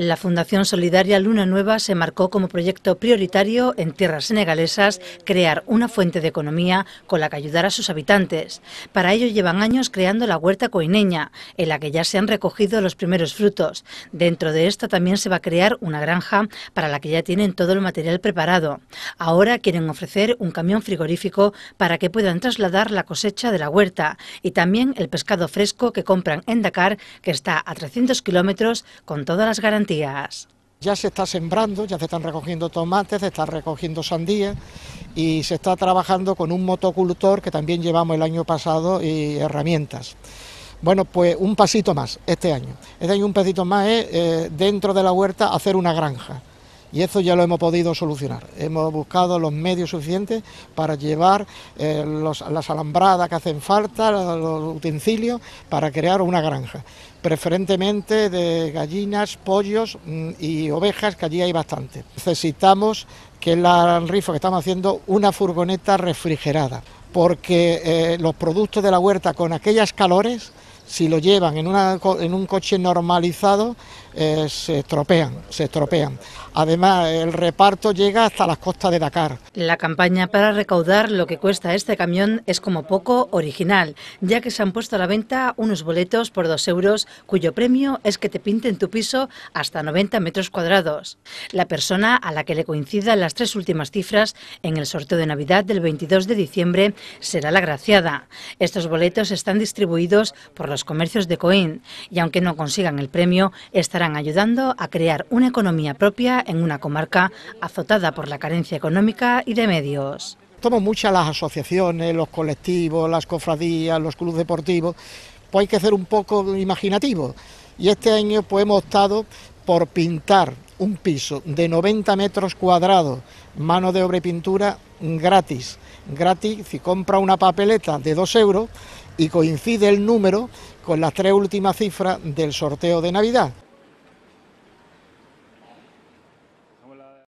La Fundación Solidaria Luna Nueva se marcó como proyecto prioritario en tierras senegalesas crear una fuente de economía con la que ayudar a sus habitantes. Para ello llevan años creando la huerta coineña, en la que ya se han recogido los primeros frutos. Dentro de esta también se va a crear una granja para la que ya tienen todo el material preparado. Ahora quieren ofrecer un camión frigorífico para que puedan trasladar la cosecha de la huerta y también el pescado fresco que compran en Dakar, que está a 300 kilómetros con todas las garantías ya se está sembrando, ya se están recogiendo tomates, se están recogiendo sandías y se está trabajando con un motocultor que también llevamos el año pasado y herramientas. Bueno, pues un pasito más este año. Este año un pasito más es eh, dentro de la huerta hacer una granja y eso ya lo hemos podido solucionar. Hemos buscado los medios suficientes para llevar eh, las alambradas que hacen falta, los utensilios, para crear una granja, preferentemente de gallinas, pollos mm, y ovejas, que allí hay bastante. Necesitamos que la rifa que estamos haciendo, una furgoneta refrigerada, porque eh, los productos de la huerta con aquellas calores si lo llevan en, una, en un coche normalizado, eh, se estropean, se estropean. Además, el reparto llega hasta las costas de Dakar. La campaña para recaudar lo que cuesta este camión es como poco original, ya que se han puesto a la venta unos boletos por dos euros, cuyo premio es que te pinten tu piso hasta 90 metros cuadrados. La persona a la que le coincidan las tres últimas cifras en el sorteo de Navidad del 22 de diciembre será la graciada. Estos boletos están distribuidos por los comercios de Coín y aunque no consigan el premio, estarán ayudando a crear una economía propia en una comarca azotada por la carencia económica y de medios. Tomo muchas las asociaciones, los colectivos, las cofradías, los clubes deportivos, pues hay que ser un poco imaginativo. Y este año pues hemos optado por pintar un piso de 90 metros cuadrados, mano de obra y pintura gratis. Gratis, si compra una papeleta de 2 euros, y coincide el número con las tres últimas cifras del sorteo de Navidad,